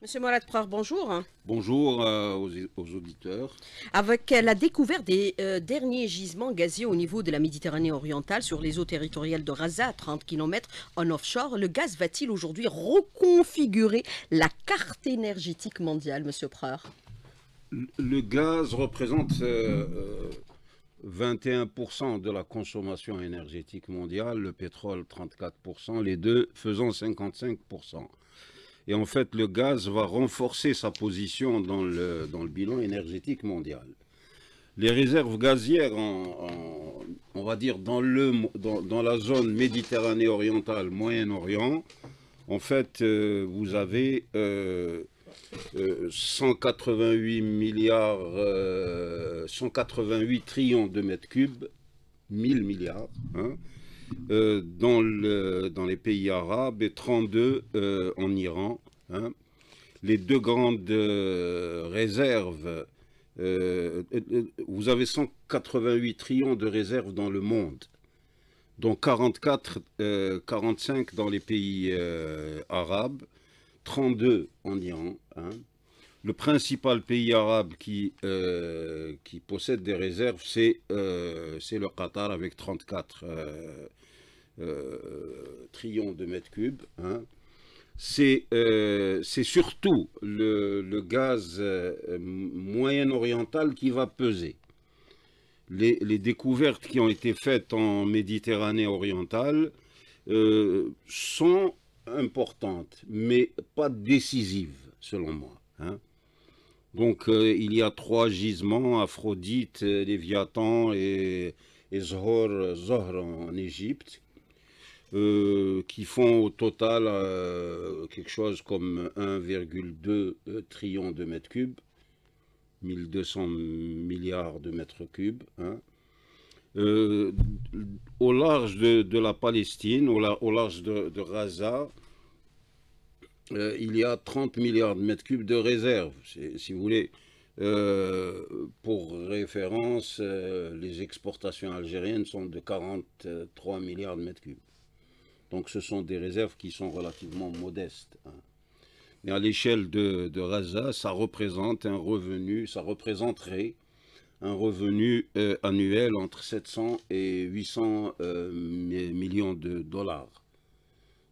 Monsieur Morat Prar, bonjour. Bonjour euh, aux, auditeurs. Avec la découverte des euh, derniers gisements gaziers au niveau de la Méditerranée orientale sur les eaux territoriales de Raza, à 30 km en offshore, le gaz va-t-il aujourd'hui reconfigurer la carte énergétique mondiale, Monsieur Preur le, gaz représente 21% euh, de la consommation énergétique mondiale, le pétrole 34%, les deux faisant 55%. Et en fait, le gaz va renforcer sa position dans le, bilan énergétique mondial. Les réserves gazières, on va dire dans, le, dans, la zone Méditerranée orientale, Moyen-Orient, en fait, euh, vous avez 188 euh, euh, milliards, 188 trillions de mètres cubes, 1000 milliards, hein. Euh, dans, le, dans, les pays arabes et 32 euh, en Iran. Hein. Les deux grandes euh, réserves, vous avez 188 trillions de réserves dans le monde, dont 44, 45 dans les pays arabes, 32 en Iran. Hein le principal pays arabe qui, euh, possède des réserves, c'est euh, le Qatar avec 34 euh, trillions de mètres cubes. Hein. C'est surtout le, gaz moyen-oriental qui va peser. Les, découvertes qui ont été faites en Méditerranée orientale sont importantes, mais pas décisives, selon moi. Hein. Donc euh, il y a trois gisements, Aphrodite, Léviathan et, Zhor en Égypte, euh, qui font au total euh, quelque chose comme 1,2 trillion de mètres cubes, 1200 milliards de mètres cubes. Hein. au large de, la Palestine, au, large de, de Gaza, euh, il y a 30 milliards de mètres cubes de réserves. Si vous voulez, euh, pour référence, euh, les exportations algériennes sont de 43 milliards de mètres cubes. Donc ce sont des réserves qui sont relativement modestes. Hein. Mais à l'échelle de, de Raza, ça représente un revenu, ça représenterait un revenu annuel entre 700 et 800 millions de dollars.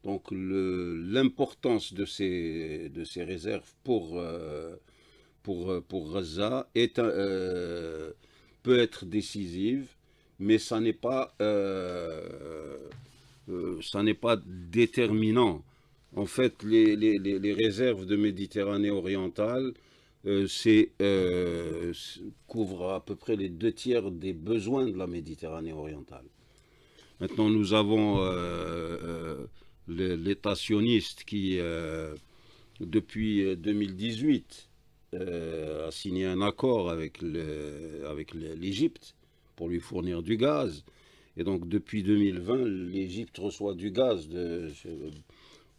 Donc l'importance de ces, de ces réserves pour, Raza euh, pour, euh, pour est, euh, peut être décisive, mais ça n'est pas, euh, n'est pas déterminant. En fait, les, les, réserves de Méditerranée orientale couvrent à peu près les deux tiers des besoins de la Méditerranée orientale. Maintenant, nous avons l'État qui, euh, depuis 2018, euh, euh, a signé un accord avec l'Égypte avec pour lui fournir du gaz. Et donc depuis 2020, l'Égypte reçoit du gaz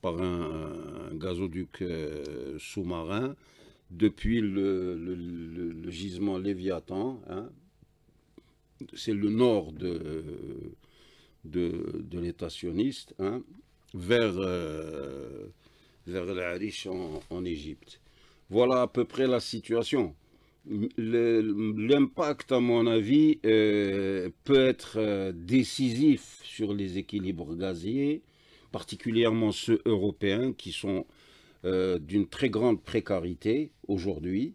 par un, gazoduc sous-marin depuis le, gisement Léviathan. Hein, c'est le nord de, de, de l'État vers, euh, vers en Égypte. Voilà à peu près la situation. L'impact, à mon avis, euh, peut être euh, décisif sur les équilibres gaziers, particulièrement ceux européens qui sont d'une très grande précarité aujourd'hui,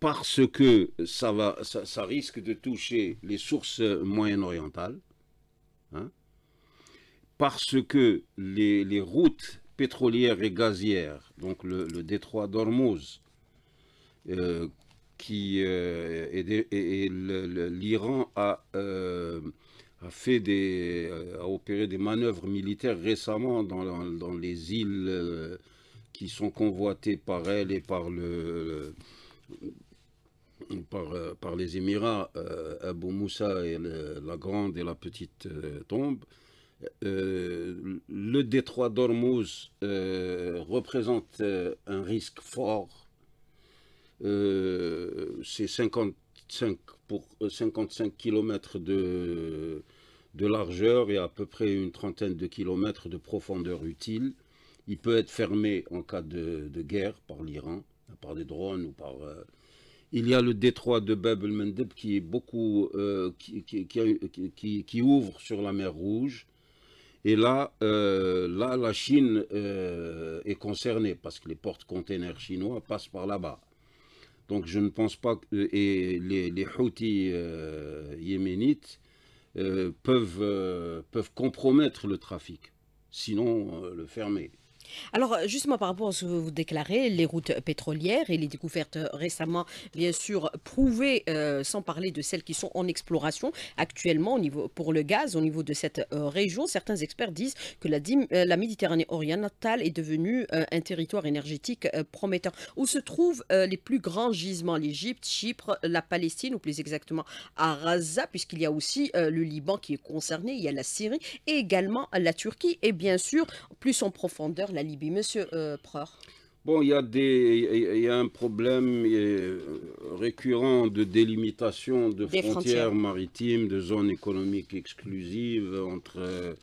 parce que ça, va, ça, risque de toucher les sources moyen-orientales, hein parce que les, routes pétrolières et gazières, donc le, détroit d'Ormuz, euh, euh, et, l'Iran a, euh, des opéré des manœuvres militaires récemment dans, les îles qui sont convoitées par elle et par les Émirats Abu Moussa et la grande et la petite tombe euh, le détroit d'Ormuz euh, représente euh, un risque fort. C'est 55, pour, 55 km de, de largeur et à peu près une trentaine de kilomètres de profondeur utile. Il peut être fermé en cas de, guerre par l'Iran, par des drones ou par... il y a le détroit de Bab el-Mandeb qui beaucoup... qui, qui, ouvre sur la mer Rouge. Et là, euh, là la Chine euh, est concernée parce que les portes-containers chinois passent par là-bas. Donc je ne pense pas que euh, les, les Houthis yéménites peuvent, peuvent compromettre le trafic, sinon le fermer. Alors euh, justement par rapport à ce que vous déclarez, les routes pétrolières et les découvertes euh, récemment, bien sûr, prouvées, euh, sans parler de celles qui sont en exploration actuellement au niveau, pour le gaz au niveau de cette région, certains experts disent que la, Méditerranée orientale est devenue un territoire énergétique prometteur. Où se trouvent les plus grands gisements L'Égypte, Chypre, la Palestine, ou plus exactement à Raza, puisqu'il y a aussi le Liban qui est concerné, il y a la Syrie et également la Turquie, et bien sûr, plus en profondeur, la Libye. Monsieur euh, Preur. Bon, il y, a un problème euh, récurrent de délimitation de frontières, maritimes, de zones économiques exclusives entre, euh,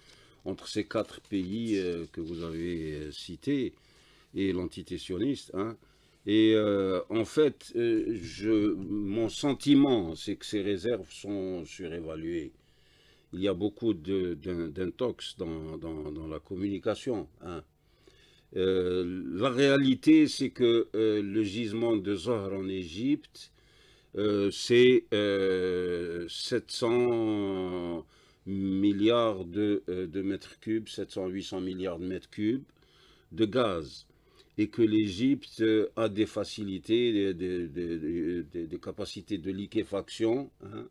entre ces quatre pays que vous avez cités et l'entité sioniste. Hein. Et en fait, je, mon sentiment, c'est que ces réserves sont surévaluées. Il y a beaucoup d'intox dans, la communication. Hein. Euh, la réalité, c'est que euh, le gisement de Zohar en Égypte, euh, c'est 700 milliards de, mètres cubes, 700-800 milliards de mètres cubes de gaz. Et que l'Égypte a des facilités, des, capacités de liquéfaction hein,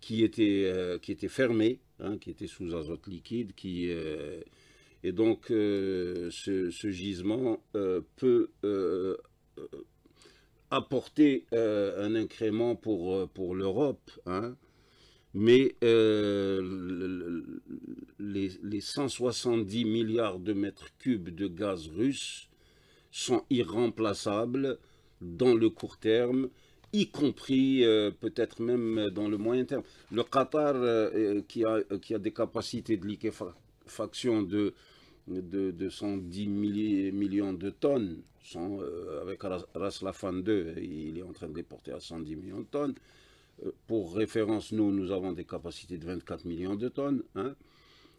qui, étaient, qui étaient fermées, hein, qui étaient sous azote liquide, qui et donc, euh, ce, gisement euh, peut euh, apporter un incrément pour, pour l'Europe, hein, mais les, 170 milliards de mètres cubes de gaz russe sont irremplaçables dans le court terme, y compris peut-être même dans le moyen terme. Le Qatar, qui, a, qui a des capacités de liquéfaction, faction de, 110 millions de tonnes, euh, avec Raslafan 2, il est en train de les porter à 110 millions de tonnes. Euh, pour référence, nous, nous avons des capacités de 24 millions de tonnes. Hein.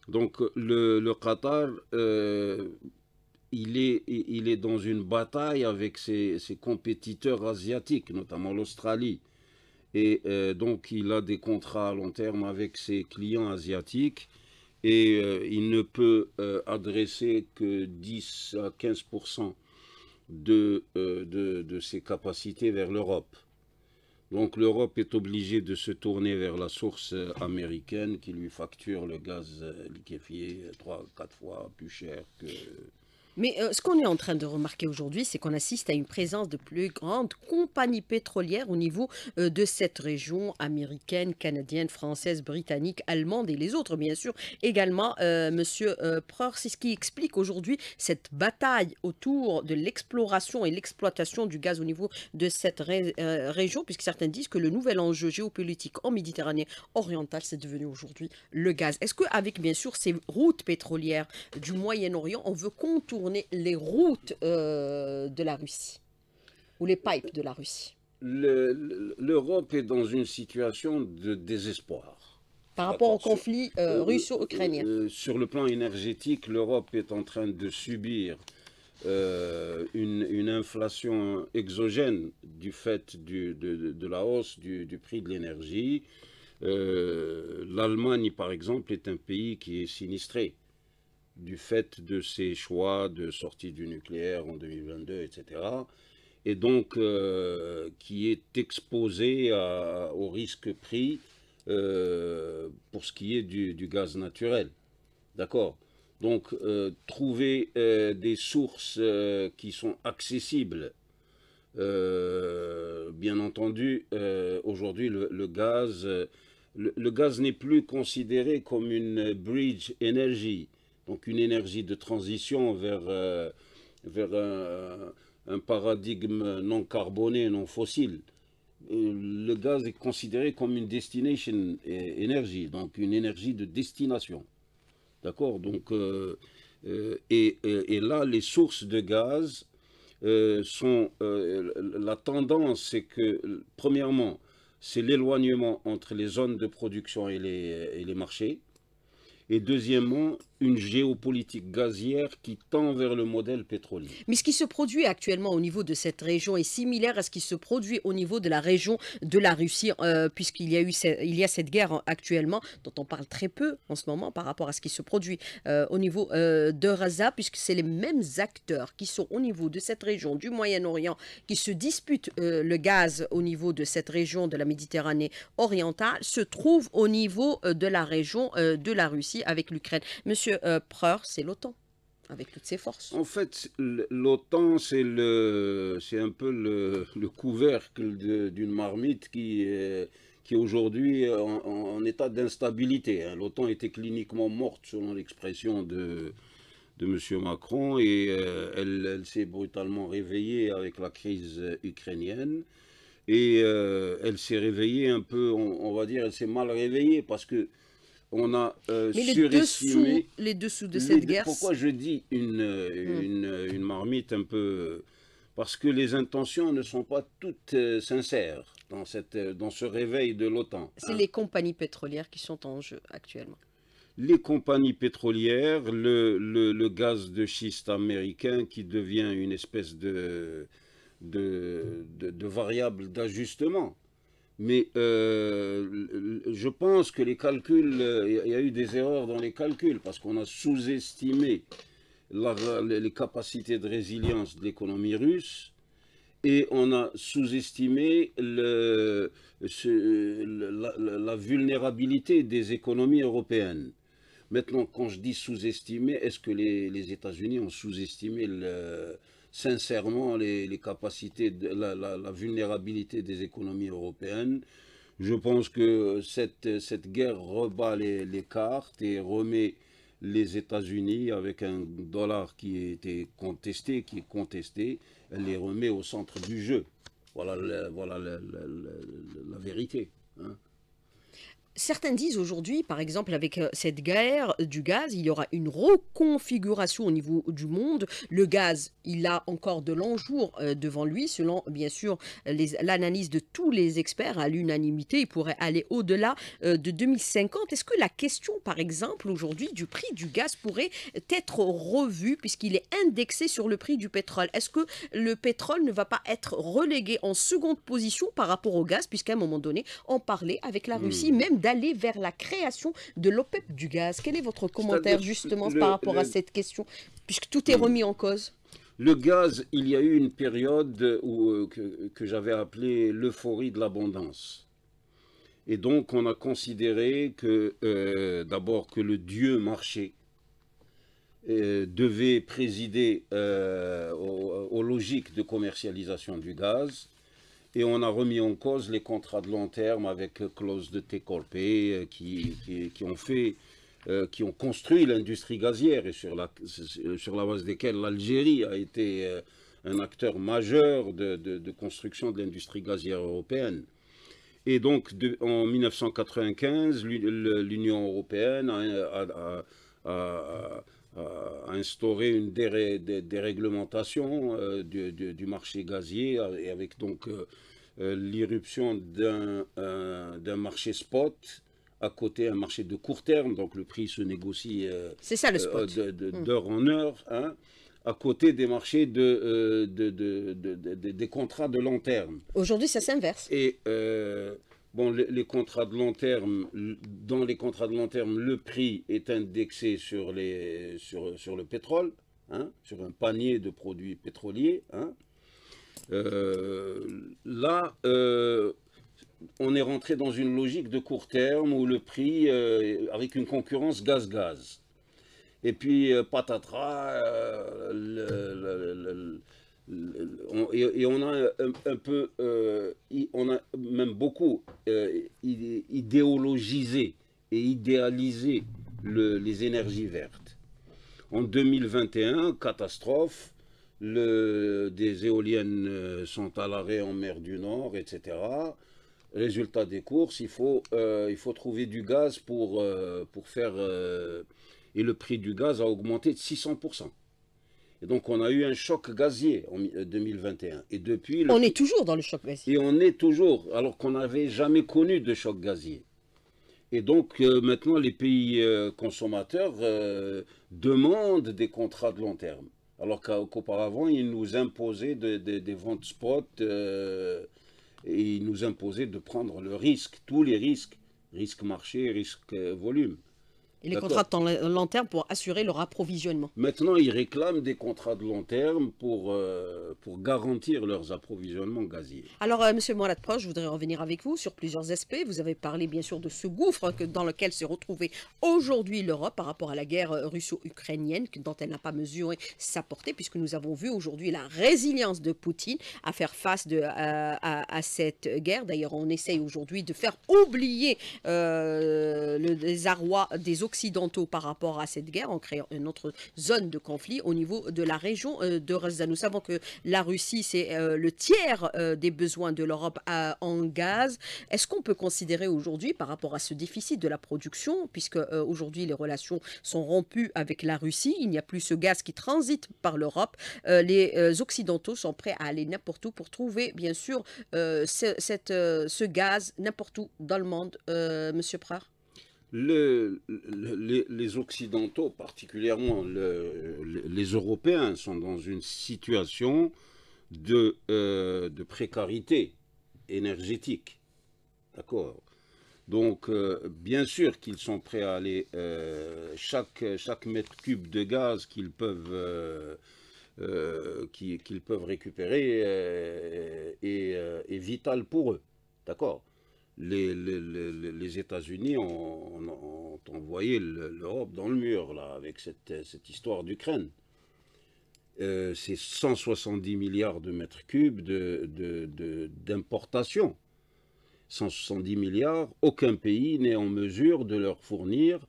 Donc le, Qatar, euh, il, est, il est dans une bataille avec ses, compétiteurs asiatiques, notamment l'Australie. Et donc il a des contrats à long terme avec ses clients asiatiques et euh, il ne peut euh, adresser que 10 à 15% euh, de, de, ses capacités vers l'Europe. Donc l'Europe est obligée de se tourner vers la source américaine qui lui facture le gaz liquéfié 3 4 fois plus cher que mais euh, ce qu'on est en train de remarquer aujourd'hui, c'est qu'on assiste à une présence de plus grandes compagnies pétrolières au niveau euh, de cette région américaine, canadienne, française, britannique, allemande et les autres, bien sûr. Également, euh, Monsieur Preur, c'est ce qui explique aujourd'hui cette bataille autour de l'exploration et l'exploitation du gaz au niveau de cette région, puisque certains disent que le nouvel enjeu géopolitique en Méditerranée orientale, c'est devenu aujourd'hui le gaz. Est-ce qu'avec, bien sûr, ces routes pétrolières du Moyen-Orient, on veut contourner les routes euh, de la Russie ou les pipes de la Russie L'Europe est dans une situation de désespoir. Par rapport au conflit euh, russo-ukrainien euh, Sur le plan énergétique, l'Europe est en train de subir une, inflation exogène du fait de, la hausse du prix de l'énergie. L'Allemagne, par exemple, est un pays qui est sinistré du fait de ses choix de sortie du nucléaire en 2022, etc., et donc euh, qui est exposé au risque pris euh, pour ce qui est du, gaz naturel. D'accord Donc, euh, trouver des sources qui sont accessibles. bien entendu, aujourd'hui, le, gaz, le gaz n'est plus considéré comme une bridge energy donc une énergie de transition vers, euh, vers euh, un, paradigme non carboné, non fossile. Euh, le gaz est considéré comme une destination énergie, donc une énergie de destination. D'accord Donc, et, et, là, les sources de gaz sont... la tendance, c'est que, premièrement, c'est l'éloignement entre les zones de production et les, et les marchés. Et deuxièmement, une géopolitique gazière qui tend vers le modèle pétrolier. Mais ce qui se produit actuellement au niveau de cette région est similaire à ce qui se produit au niveau de la région de la Russie, euh, puisqu'il y, a eu y a cette guerre actuellement, dont on parle très peu en ce moment par rapport à ce qui se produit euh, au niveau euh, de Raza, puisque c'est les mêmes acteurs qui sont au niveau de cette région du Moyen-Orient, qui se disputent le gaz au niveau de cette région de la Méditerranée orientale, se trouvent au niveau de la région de la Russie avec l'Ukraine. Monsieur Monsieur euh, Preur, c'est l'OTAN, avec toutes ses forces. En fait, l'OTAN, c'est un peu le, couvercle d'une marmite qui est, qui aujourd'hui en, état d'instabilité. Hein. L'OTAN était cliniquement morte, selon l'expression de, de M. Macron, et euh, elle, s'est brutalement réveillée avec la crise ukrainienne. Et euh, elle s'est réveillée un peu, on, va dire, elle s'est mal réveillée parce que on a euh, les dessous, de cette guerre... Pourquoi je dis hmm. une, marmite un peu... Parce que les intentions ne sont pas toutes euh, sincères euh, dans, ce réveil de l'OTAN. C'est hein. les compagnies pétrolières qui sont en jeu actuellement. Les compagnies pétrolières, le, gaz de schiste américain qui devient une espèce de variable d'ajustement mais euh, je pense que les calculs, il euh, y a eu des erreurs dans les calculs, parce qu'on a sous-estimé les capacités de résilience de l'économie russe, et on a sous-estimé la, vulnérabilité des économies européennes. Maintenant, quand je dis sous-estimé, est-ce que les États-Unis ont sous-estimé le sincèrement les, capacités, de, la, vulnérabilité des économies européennes. Je pense que cette, cette guerre rebat les, cartes et remet les États-Unis, avec un dollar qui était contesté, qui est contesté, elle les remet au centre du jeu. Voilà, la, voilà la, vérité. Hein certains disent aujourd'hui, par exemple, avec euh, cette guerre du gaz, il y aura une reconfiguration au niveau du monde. Le gaz, il a encore de longs jours euh, devant lui, selon bien sûr l'analyse de tous les experts à l'unanimité. Il pourrait aller au-delà euh, de 2050. Est-ce que la question, par exemple, aujourd'hui du prix du gaz pourrait être revue puisqu'il est indexé sur le prix du pétrole Est-ce que le pétrole ne va pas être relégué en seconde position par rapport au gaz puisqu'à un moment donné, on parlait avec la hmm. Russie même vers la création de l'OPEP e du gaz. Quel est votre commentaire justement par rapport à cette question, puisque tout est remis en cause le gaz, il y a eu une période où, euh, que, j'avais appelée l'euphorie de l'abondance. Et donc, on a considéré que, euh, d'abord, que le dieu marché euh, devait présider aux, logiques de commercialisation du gaz et on a remis en cause les contrats de long terme avec euh, clause de Técorpé euh, qui, qui, ont fait, euh, qui ont construit l'industrie gazière et sur la, sur la base desquelles l'Algérie a été un acteur majeur de, construction de l'industrie gazière européenne. Et donc, en 1995, l'Union européenne a euh, instaurer une déréglementation euh, du, marché gazier euh, et avec donc l'irruption d'un marché spot à côté un marché de court terme, donc le prix se négocie hmm. d'heure en heure, hein, à côté des marchés de, des contrats de long terme. Aujourd'hui, ça s'inverse. Et Bon, les, contrats de long terme, dans les contrats de long terme, le prix est indexé sur, le pétrole, hein, sur un panier de produits pétroliers. Hein. Euh, là, euh, on est rentré dans une logique de court terme où le prix, euh, avec une concurrence gaz-gaz. Et puis, patatras, le, et, on a un, peu, euh, on a même beaucoup euh, idéologisé et idéalisé les énergies vertes. En 2021, catastrophe, le, des éoliennes euh, sont à l'arrêt en mer du Nord, etc. Résultat des courses, il faut, trouver du gaz pour faire... et le prix du gaz a augmenté de 600%. Et donc, on a eu un choc gazier en 2021. Euh, et depuis... On est toujours dans le choc gazier. Et on est toujours, alors qu'on n'avait jamais connu de choc gazier. Et donc, euh, maintenant, les pays euh, consommateurs demandent des contrats de long terme. Alors qu'auparavant, ils nous imposaient des ventes spot et ils nous imposaient de prendre le risque, tous les risques, risque marché, risque volume. Et les contrats de long terme pour assurer leur approvisionnement. Maintenant, ils réclament des contrats de long terme pour, euh, pour garantir leurs approvisionnements gaziers. Alors, M. Euh, Monsieur Proche, je voudrais revenir avec vous sur plusieurs aspects. Vous avez parlé, bien sûr, de ce gouffre que, dans lequel se retrouvait aujourd'hui l'Europe par rapport à la guerre euh, russo-ukrainienne, dont elle n'a pas mesuré sa portée, puisque nous avons vu aujourd'hui la résilience de Poutine à faire face de, à, cette guerre. D'ailleurs, on essaye aujourd'hui de faire oublier le désarroi des occidentaux par rapport à cette guerre en créant une autre zone de conflit au niveau de la région euh, de Rosa Nous savons que la Russie, c'est euh, le tiers euh, des besoins de l'Europe en gaz. Est-ce qu'on peut considérer aujourd'hui, par rapport à ce déficit de la production, puisque aujourd'hui les relations sont rompues avec la Russie, il n'y a plus ce gaz qui transite par l'Europe, les Occidentaux sont prêts à aller n'importe où pour trouver, bien sûr, ce, cette, ce gaz n'importe où dans le monde, Monsieur Prar les, Occidentaux, particulièrement les Européens, sont dans une situation de, euh, précarité énergétique. D'accord Donc, euh, bien sûr qu'ils sont prêts à aller... Euh, chaque, mètre cube de gaz qu'ils peuvent... qu'ils peuvent récupérer est vital pour eux, d'accord les, les, États-Unis ont, envoyé l'Europe dans le mur, là, avec cette, histoire d'Ukraine. Euh, c'est 170 milliards de mètres cubes d'importation. 170 milliards, aucun pays n'est en mesure de leur fournir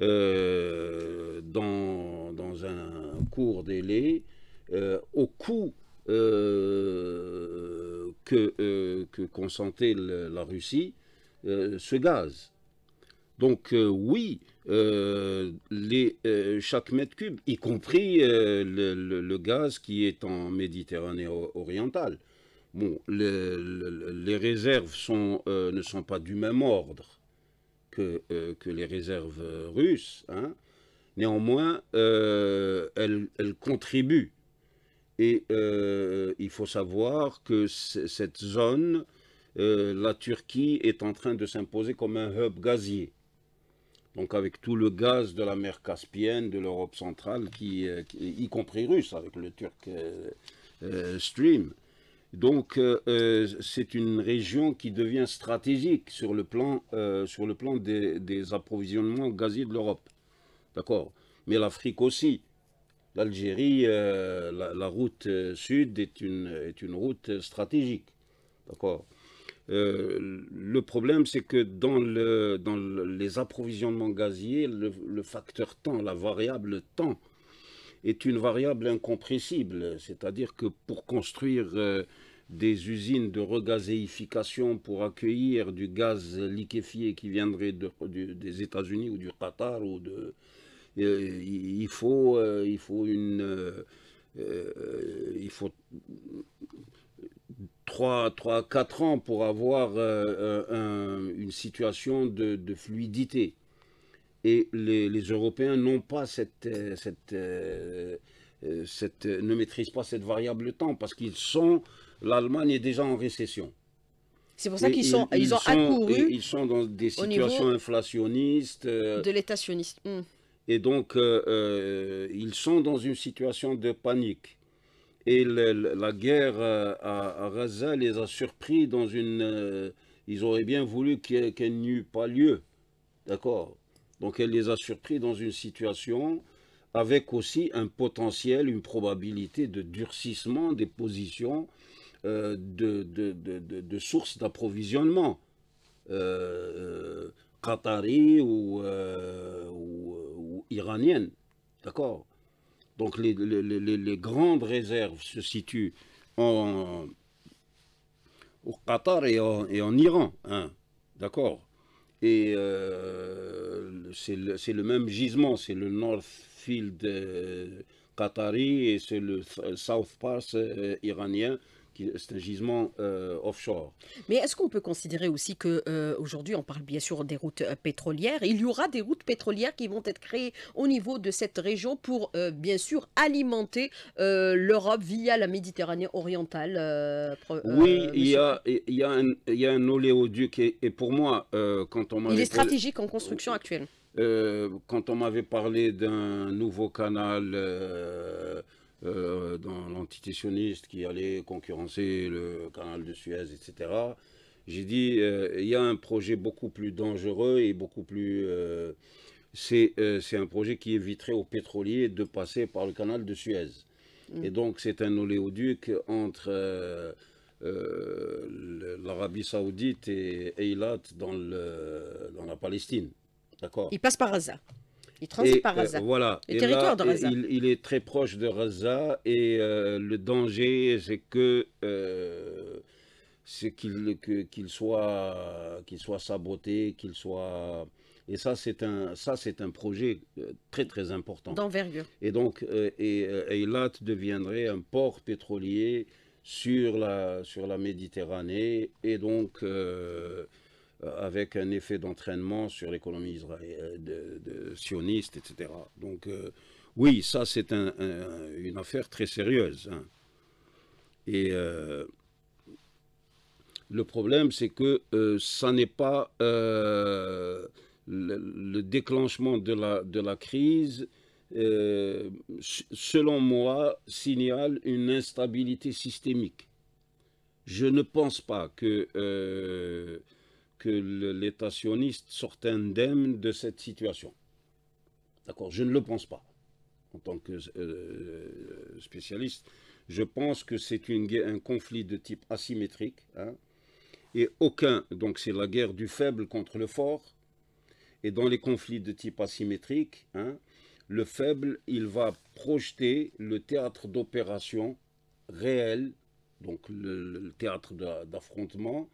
euh, dans, un court délai, euh, au coût que, euh, que consentait la Russie euh, ce gaz. Donc euh, oui, les, chaque mètre cube, y compris le, gaz qui est en Méditerranée orientale, bon, les réserves sont, ne sont pas du même ordre que, que les réserves russes. Hein. Néanmoins, elles, contribuent et euh, il faut savoir que cette zone, euh, la Turquie est en train de s'imposer comme un hub gazier. Donc avec tout le gaz de la mer Caspienne, de l'Europe centrale, qui, euh, y compris russe, avec le Turk Stream. Donc c'est une région qui devient stratégique sur le plan, sur le plan des, des approvisionnements gaziers de l'Europe. D'accord Mais l'Afrique aussi l'Algérie, euh, la, route euh, sud est une, est une route stratégique. D'accord euh, le problème, c'est que dans, le, dans les approvisionnements gaziers, le, facteur temps, la variable temps, est une variable incompressible. C'est-à-dire que pour construire des usines de regazéification pour accueillir du gaz liquéfié qui viendrait des États-Unis ou du Qatar ou de, euh, il faut, euh, il faut une, euh, il faut 3, 3 4 ans pour avoir une situation de, fluidité. Et les, Européens n'ont pas cette, cette, cette, ne maîtrisent pas cette variable temps parce qu'ils sont, l'Allemagne est déjà en récession. C'est pour ça qu'ils sont, ils, ont accouru. Ils sont dans des situations inflationnistes. De l'étationniste. Hmm. Et donc, euh, euh, ils sont dans une situation de panique. Et la guerre euh, à, à, Gaza les a surpris dans une... ils auraient bien voulu qu'elle n'y n'eût pas lieu. D'accord Donc, elle les a surpris dans une situation avec aussi un potentiel, une probabilité de durcissement des positions de, de, de, de, sources d'approvisionnement. Qatari ou iranienne. D'accord Donc les, grandes réserves se situent en, au Qatar et en, Iran. Hein, d'accord Et euh, c'est le, même gisement, c'est le North Field euh, qatari et c'est le South Pass euh, iranien c'est un gisement euh, offshore. Mais est-ce qu'on peut considérer aussi que euh, aujourd'hui, on parle bien sûr des routes euh, pétrolières, il y aura des routes pétrolières qui vont être créées au niveau de cette région pour bien sûr alimenter l'Europe via la Méditerranée orientale. oui, il y, a, il, un, oléoduc et, et pour moi, quand on Il est stratégique en construction actuelle. quand on m'avait parlé d'un nouveau canal euh, dans l'entité qui allait concurrencer le canal de Suez, etc. J'ai dit, euh, il y a un projet beaucoup plus dangereux et beaucoup plus... Euh, c'est un projet qui éviterait aux pétroliers de passer par le canal de Suez. Mm. Et donc, c'est un oléoduc entre l'Arabie saoudite et Eilat dans, le, dans la Palestine. D'accord Il passe par Gaza. Il transite par euh, Raza. voilà. Il, est très proche de Raza et euh, le danger, c'est que euh, c'est qu'il qu'il soit qu'il soit saboté, qu'il soit et ça c'est un ça c'est un projet très très important d'envergure. Et donc et, deviendrait un port pétrolier sur la sur la Méditerranée et donc euh, avec un effet d'entraînement sur l'économie euh, de, de sioniste, etc. Donc euh, oui, ça c'est une affaire très sérieuse. Hein. Et le problème c'est que ça n'est pas le, déclenchement de la, de la crise. selon moi, signale une instabilité systémique. Je ne pense pas que que l'État sioniste sorte indemne de cette situation. D'accord Je ne le pense pas. En tant que euh, spécialiste, je pense que c'est un conflit de type asymétrique. Hein. et aucun, donc c'est la guerre du faible contre le fort. Et dans les conflits de type asymétrique, hein, le faible, il va projeter le théâtre d'opération réel, donc le, le théâtre d'affrontement,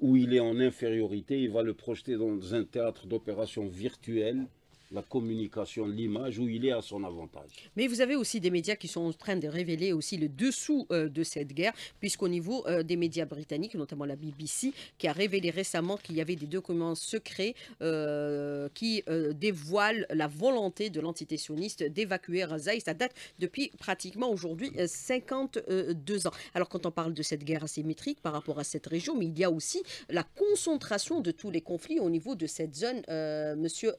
où il est en infériorité, il va le projeter dans un théâtre d'opération virtuelles, la communication, l'image, où il est à son avantage. Mais vous avez aussi des médias qui sont en train de révéler aussi le dessous euh, de cette guerre, puisqu'au niveau euh, des médias britanniques, notamment la BBC, qui a révélé récemment qu'il y avait des documents secrets euh, qui dévoilent la volonté de l'entité sioniste d'évacuer Gaza, et ça date depuis pratiquement aujourd'hui 52 ans. Alors quand on parle de cette guerre asymétrique par rapport à cette région, mais il y a aussi la concentration de tous les conflits au niveau de cette zone, Monsieur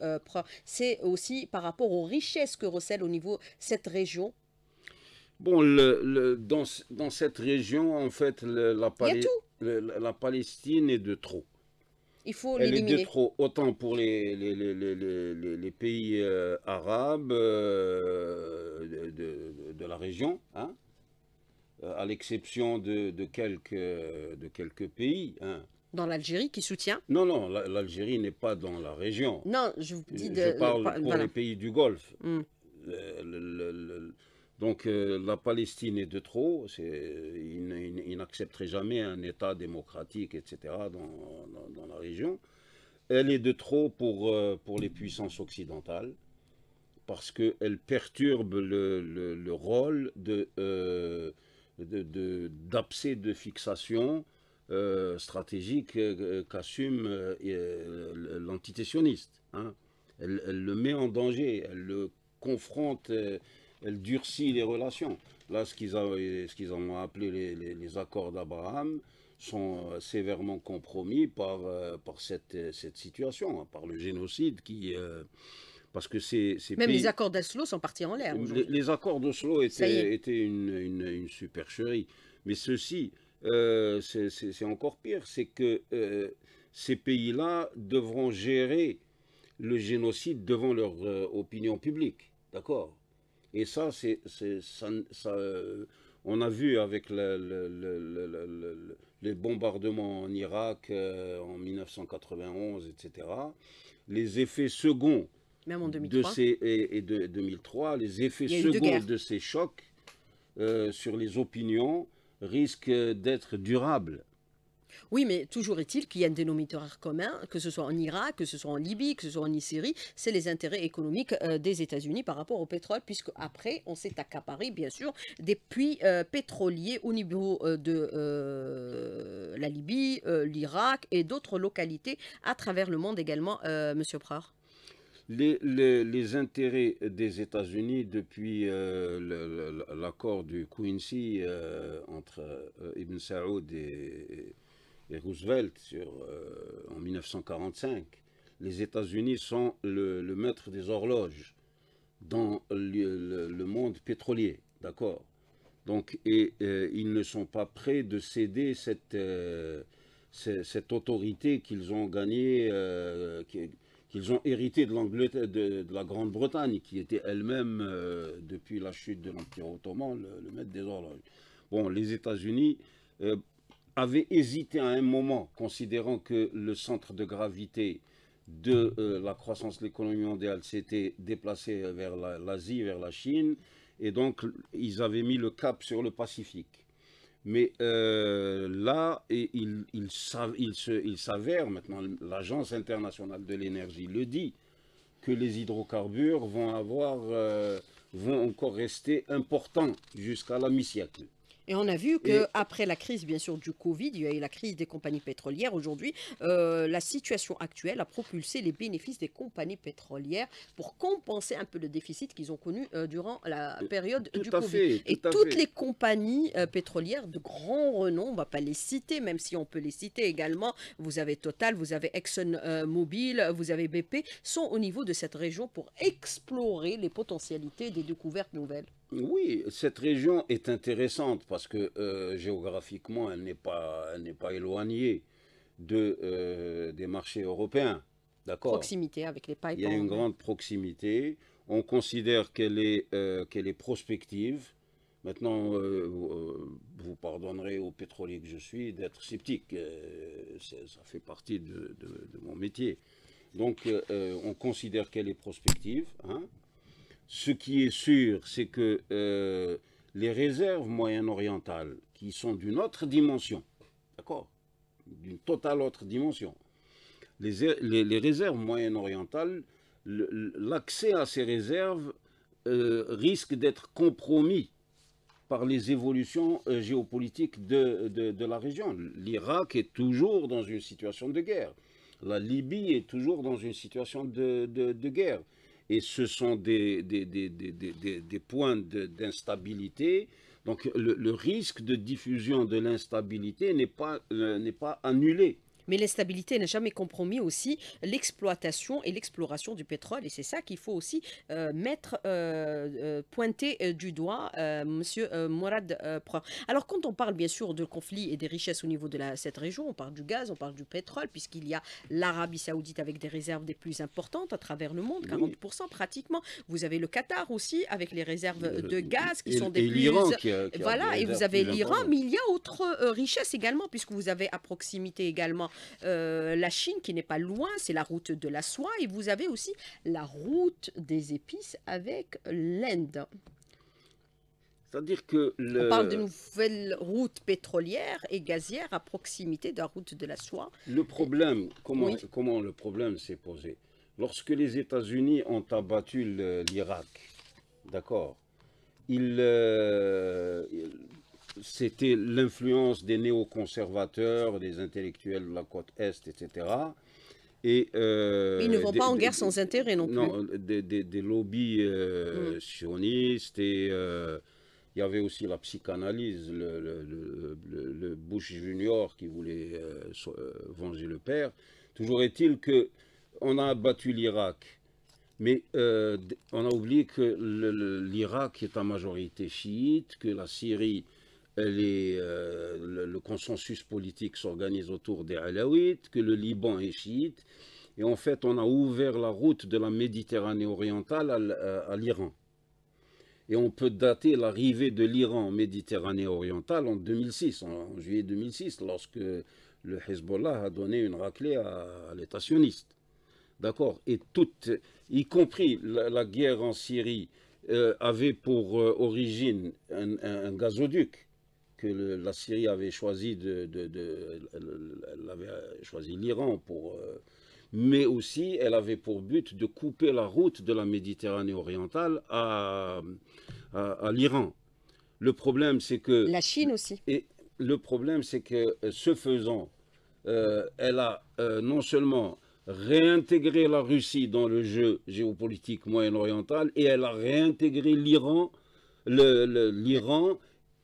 c'est aussi par rapport aux richesses que recèle au niveau cette région Bon, le, dans, dans, cette région, en fait, la, la, Palestine est de trop. Il faut l'éliminer. trop, autant pour les, les, pays euh, arabes euh, de, la région, hein, euh, à l'exception de, quelques, de quelques pays, hein, dans l'Algérie qui soutient Non, non, l'Algérie n'est pas dans la région. Non, je vous dis de... Je parle pour les pays du Golfe. Hmm. donc euh, la Palestine est de trop, C'est, il, n'accepterait jamais un État démocratique, etc., dans, dans, la région. Elle est de trop pour, euh, pour les puissances occidentales, parce qu'elle perturbe le, le, rôle de, euh, de, de fixation euh, stratégique euh, euh, qu'assume euh, sioniste. Hein. Elle, le met en danger, elle le confronte, elle durcit les relations. Là, ce qu'ils ont appelé les, accords d'Abraham sont sévèrement compromis par, par cette, situation, hein, par le génocide qui... parce que ces, Même les accords d'Oslo sont partis en l'air. Les, accords d'Oslo étaient, une, une, supercherie. Mais ceci, euh, c'est encore pire, c'est que euh, ces pays-là devront gérer le génocide devant leur euh, opinion publique, d'accord Et ça, c'est ça, on a vu avec le, le, les bombardements en Irak en 1991, etc., les effets seconds De et, de 2003, les effets seconds de ces chocs sur les opinions risque d'être durable. Oui, mais toujours est-il qu'il y a un dénominateur commun, que ce soit en Irak, que ce soit en Libye, que ce soit en Syrie, c'est les intérêts économiques euh, des États-Unis par rapport au pétrole, puisque après, on s'est accaparé, bien sûr, des puits euh, pétroliers au niveau euh, de la Libye, l'Irak et d'autres localités à travers le monde également, Monsieur Prar les, intérêts des États-Unis depuis euh, l'accord du Quincy euh, entre euh, Ibn Saoud et, Roosevelt en 1945, les États-Unis sont le, maître des horloges dans le, monde pétrolier, d'accord donc, et ils ne sont pas prêts de céder cette, cette, autorité qu'ils ont gagnée, qui, qu'ils ont hérité de, l'Angleterre, de la Grande-Bretagne, qui était elle-même, euh, depuis la chute de l'Empire ottoman, le, maître des horloges. Bon, les États-Unis euh, avaient hésité à un moment, considérant que le centre de gravité de euh, la croissance de l'économie mondiale s'était déplacé vers l'Asie, vers la Chine, et donc ils avaient mis le cap sur le Pacifique. Mais euh, là, il, s'avère, maintenant l'Agence internationale de l'énergie le dit, que les hydrocarbures vont, avoir, euh, vont encore rester importants jusqu'à la mi-siècle. Et on a vu qu'après la crise, bien sûr, du Covid, il y a eu la crise des compagnies pétrolières. Aujourd'hui, euh, la situation actuelle a propulsé les bénéfices des compagnies pétrolières pour compenser un peu le déficit qu'ils ont connu euh, durant la euh, période du Covid. Et toutes les compagnies pétrolières de grand renom, on ne va pas les citer, même si on peut les citer également, vous avez Total, vous avez ExxonMobil, vous avez BP, sont au niveau de cette région pour explorer les potentialités des découvertes nouvelles. Oui, cette région est intéressante parce que euh, géographiquement, elle n'est pas, pas éloignée de, euh, des marchés européens. D'accord Proximité avec les pipelines. Il y a une grande proximité. On considère qu'elle est, euh, qu'elle est prospective. Maintenant, vous pardonnerez au pétrolier que je suis d'être sceptique. ça fait partie de, mon métier. Donc, on considère qu'elle est prospective. Hein. Ce qui est sûr, c'est que euh, les réserves moyen-orientales, qui sont d'une autre dimension, d'accord D'une totale autre dimension. Les, réserves moyen-orientales, l'accès à ces réserves euh, risque d'être compromis par les évolutions euh, géopolitiques de, la région. L'Irak est toujours dans une situation de guerre. La Libye est toujours dans une situation de guerre et ce sont des, points d'instabilité. Donc le, risque de diffusion de l'instabilité n'est pas euh, annulé. Mais l'instabilité n'a jamais compromis aussi l'exploitation et l'exploration du pétrole. Et c'est ça qu'il faut aussi euh, mettre, euh, euh, pointer du doigt, Monsieur Morad Alors, quand on parle bien sûr de conflits et des richesses au niveau de cette région, on parle du gaz, on parle du pétrole, puisqu'il y a l'Arabie saoudite avec des réserves des plus importantes à travers le monde, 40% pratiquement. Vous avez le Qatar aussi avec les réserves de gaz qui sont des plus... Qui voilà, et vous avez l'Iran, mais il y a autre richesse également, puisque vous avez à proximité également euh, la Chine qui n'est pas loin, c'est la route de la soie, et vous avez aussi la route des épices avec l'Inde. C'est-à-dire que le... On parle de nouvelles routes pétrolières et gazières à proximité de la route de la soie. Le problème, comment, comment le problème s'est posé Lorsque les États-Unis ont abattu l'Irak, d'accord, ils, euh, c'était l'influence des néoconservateurs, des intellectuels de la côte Est, etc. Et, euh, Ils ne vont pas en guerre sans intérêt non, non plus. Euh, des, des lobbies euh, mm. sionistes et il y avait aussi la psychanalyse, le, le, le, Bush Junior qui voulait venger le père. Toujours est-il que on a battu l'Irak, mais on a oublié que l'Irak est en majorité chiite, que la Syrie euh, euh, le, consensus politique s'organise autour des Alaouites, que le Liban est chiite. Et en fait, on a ouvert la route de la Méditerranée orientale à, euh, l'Iran. Et on peut dater l'arrivée de l'Iran en Méditerranée orientale en 2006, en, juillet 2006, lorsque le Hezbollah a donné une raclée à, l'État sioniste. D'accord Et toute, y compris la, guerre en Syrie, avait pour origine un gazoduc que la Syrie avait choisi, de, choisi l'Iran pour... Euh, mais aussi, elle avait pour but de couper la route de la Méditerranée orientale à, à, l'Iran. Le problème, c'est que... La Chine aussi. Et le problème, c'est que, euh, ce faisant, euh, elle a non seulement réintégré la Russie dans le jeu géopolitique moyen-oriental, et elle a réintégré l'Iran l'Iran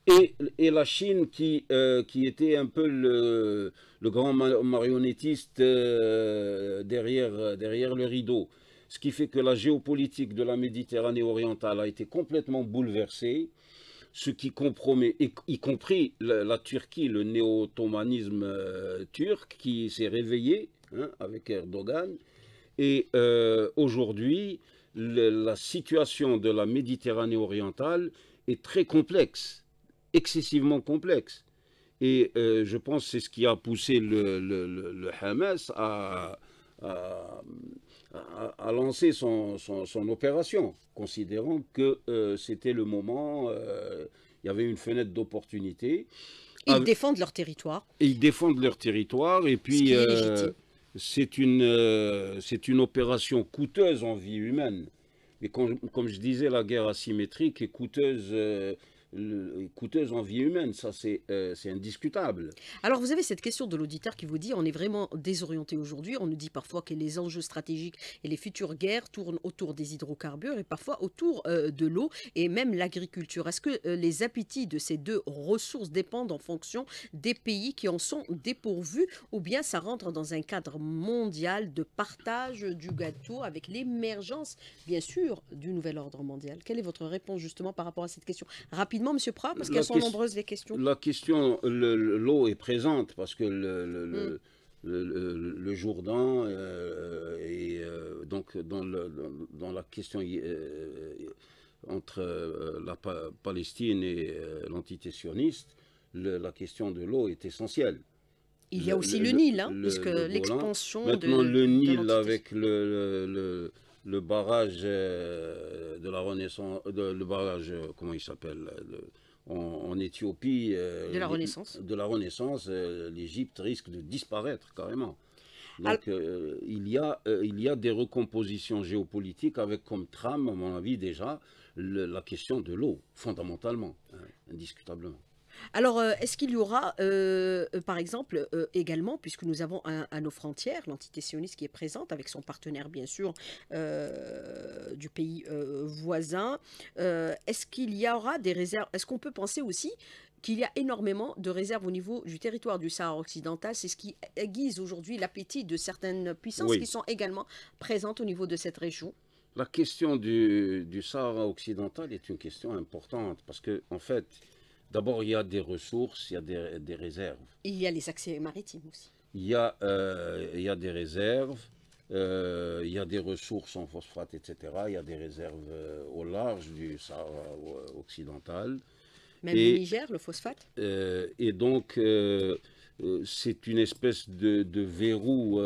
et, la Chine qui, euh, qui était un peu le, grand marionnettiste euh, derrière, euh, derrière le rideau. Ce qui fait que la géopolitique de la Méditerranée orientale a été complètement bouleversée, ce qui compromet, y, compris la, Turquie, le néo-ottomanisme turc qui s'est réveillé hein, avec Erdogan. Et aujourd'hui, la situation de la Méditerranée orientale est très complexe excessivement complexe. Et euh, je pense que c'est ce qui a poussé le, le, Hamas à, à, lancer son, son, opération, considérant que euh, c'était le moment, euh, il y avait une fenêtre d'opportunité. Ils défendent leur territoire. Ils défendent leur territoire et puis c'est une, une opération coûteuse en vie humaine. Et comme, comme, je disais, la guerre asymétrique est coûteuse euh, coûteuse en vie humaine, ça euh, c'est indiscutable. Alors vous avez cette question de l'auditeur qui vous dit on est vraiment désorienté aujourd'hui, on nous dit parfois que les enjeux stratégiques et les futures guerres tournent autour des hydrocarbures et parfois autour euh, de l'eau et même l'agriculture. Est-ce que les appétits de ces deux ressources dépendent en fonction des pays qui en sont dépourvus ou bien ça rentre dans un cadre mondial de partage du gâteau avec l'émergence bien sûr du nouvel ordre mondial Quelle est votre réponse justement par rapport à cette question rapidement Monsieur Prat, parce qu'elles sont nombreuses les questions. La question, l'eau est présente parce que le, le, et donc dans, dans, la question euh, entre euh, la Palestine et euh, l'entité sioniste, la question de l'eau est essentielle. Il y a aussi le, Nil, hein, puisque l'expansion de. le Nil avec le le barrage euh, de la Renaissance, euh, le barrage, euh, comment il s'appelle en, Éthiopie. de la Renaissance. De la Renaissance, l'Égypte risque de disparaître carrément. Donc il, y a, il y a des recompositions géopolitiques avec comme trame, à mon avis déjà, la question de l'eau, fondamentalement, hein, indiscutablement. Alors, euh, est-ce qu'il y aura, euh, euh, par exemple, également, puisque nous avons à nos frontières l'entité sioniste qui est présente avec son partenaire, bien sûr, du pays voisin, est-ce qu'il y aura des réserves Est-ce qu'on peut penser aussi qu'il y a énormément de réserves au niveau du territoire du Sahara occidental. C'est ce qui aiguise aujourd'hui l'appétit de certaines puissances qui sont également présentes au niveau de cette région. La question du, du Sahara occidental est une question importante parce que, en fait, D'abord, il y a des ressources, il y a des, réserves. Il y a les accès maritimes aussi. Il y a, euh, il des réserves, euh, il y a des ressources en phosphate, etc. Il y a des réserves euh, au large du Sahara occidental. Même au le Niger, le phosphate Et donc, c'est une espèce de, verrou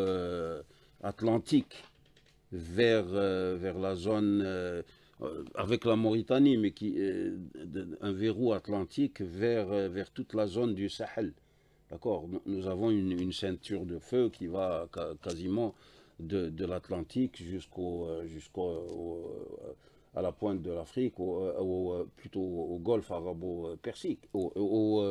atlantique vers, vers la zone euh, avec la Mauritanie, mais qui est un verrou atlantique vers, euh, vers toute la zone du Sahel. D'accord Nous avons une, une, ceinture de feu qui va quasiment de, de l'Atlantique jusqu'au euh, jusqu'au à la pointe de l'Afrique, ou plutôt au golfe arabo-persique, au,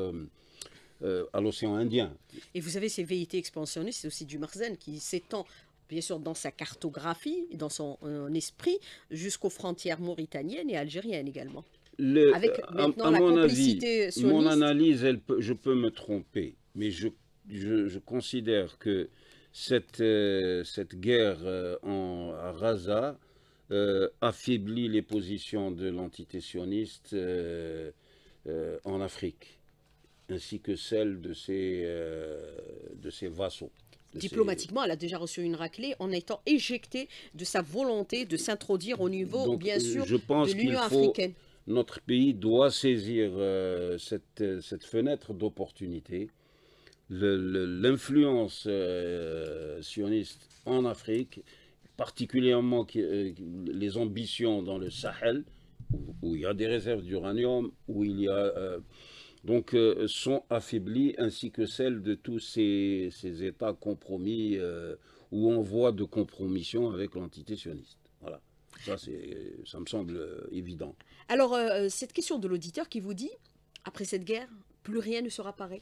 à l'océan Indien. Et vous savez, ces velléités expansionnistes, c'est aussi du Marzen qui s'étend bien sûr dans sa cartographie, dans son euh, esprit, jusqu'aux frontières mauritaniennes et algériennes également. Avec euh, maintenant la mon avis, Mon analyse, elle je peux me tromper, mais je, considère que cette, euh, cette guerre en, à Raza affaiblit les positions de l'entité sioniste en Afrique, ainsi que celles de de ses vassaux diplomatiquement, elle a déjà reçu une raclée en étant éjectée de sa volonté de s'introduire au niveau, bien euh, sûr, je pense de l'Union africaine. Notre pays doit saisir euh, euh, cette, fenêtre d'opportunité. L'influence sioniste en Afrique, particulièrement les ambitions dans le Sahel, où, il y a des réserves d'uranium, où il y a donc, euh, sont affaiblies, ainsi que celles de tous ces, États compromis euh, ou en voie de compromission avec l'entité sioniste. Voilà. Ça, ça me semble euh, évident. Alors, cette question de l'auditeur qui vous dit, après cette guerre, plus rien ne sera pareil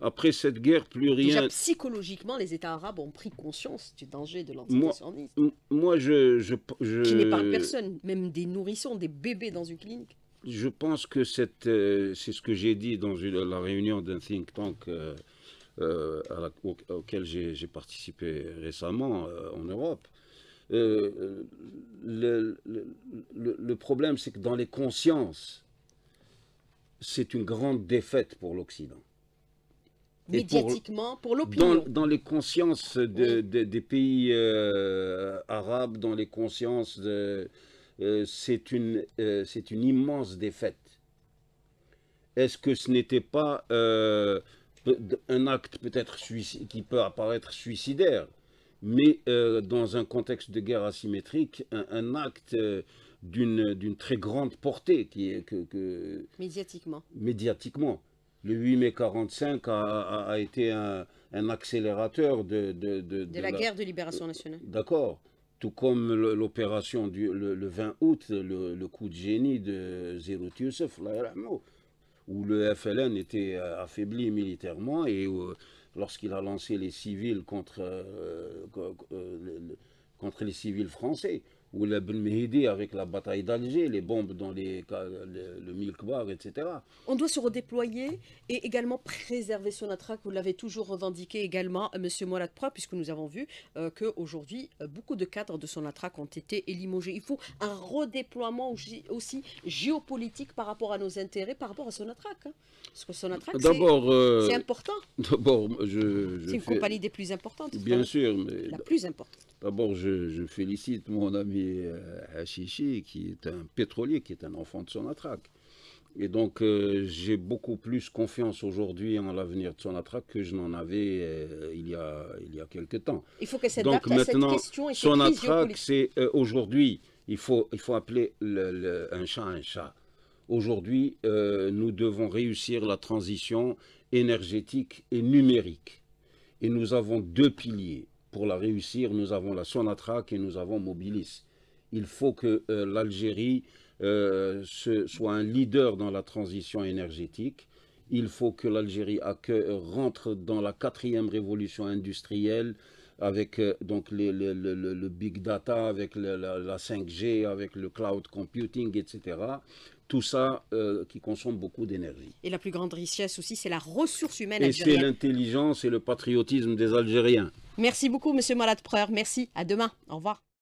après cette guerre, plus rien... Déjà, psychologiquement, les États arabes ont pris conscience du danger de l'entité sioniste. Moi, je... je, je... Qui personne, même des nourrissons, des bébés dans une clinique je pense que euh, c'est ce que j'ai dit dans la réunion d'un think tank euh, euh, auquel j'ai participé récemment en Europe. Le, problème, c'est que dans les consciences, c'est une grande défaite pour l'Occident. Médiatiquement, pour, l'opinion. Dans, les consciences des pays arabes, dans les consciences de, euh, euh, c'est une, immense défaite. Est-ce que ce n'était pas euh, un acte peut-être qui peut apparaître suicidaire, mais dans un contexte de guerre asymétrique, un, acte d'une très grande portée qui est que, médiatiquement. Médiatiquement, le 8 mai 45 a, été un, accélérateur de de, la guerre de libération nationale. D'accord. Tout comme l'opération du le, 20 août, le, coup de génie de Zerut Youssef, où le FLN était euh, affaibli militairement et euh, lorsqu'il a lancé les civils contre euh, les civils français ou la Mehdi avec la bataille d'Alger, les bombes dans les, le, Milkbar Milk etc. On doit se redéployer et également préserver son attraque. Vous l'avez toujours revendiqué également, euh, M. Mourad puisque nous avons vu euh, que qu'aujourd'hui, euh, beaucoup de cadres de son attraque ont été élimogés. Il faut un redéploiement aussi géopolitique par rapport à nos intérêts, par rapport à son attraque. Hein. Parce que son c'est important. je, C'est une compagnie des plus importantes. Bien sûr. Mais... La plus importante. D'abord, ah je, je, félicite mon ami euh, Hachichi, qui est un pétrolier, qui est un enfant de Sonatrach. Et donc, euh, j'ai beaucoup plus confiance aujourd'hui en l'avenir de Sonatrach que je n'en avais euh, il, y a, il y a quelques temps. Il faut que donc, maintenant, à cette question et Sonatrach, c'est aujourd'hui, il faut, il faut appeler un chat un chat. Aujourd'hui, nous devons réussir la transition énergétique et numérique. Et nous avons deux piliers pour la réussir, nous avons la Sonatra et nous avons Mobilis. Il faut que euh, l'Algérie euh, soit un leader dans la transition énergétique. Il faut que l'Algérie euh, rentre dans la quatrième révolution industrielle avec donc le, big data, avec la, 5G, avec le cloud computing, etc. Tout ça qui consomme beaucoup d'énergie. Et la plus grande richesse aussi, c'est la ressource humaine algérienne. Et c'est l'intelligence et le patriotisme des Algériens. Merci beaucoup, Monsieur Malade Merci. À demain. Au revoir.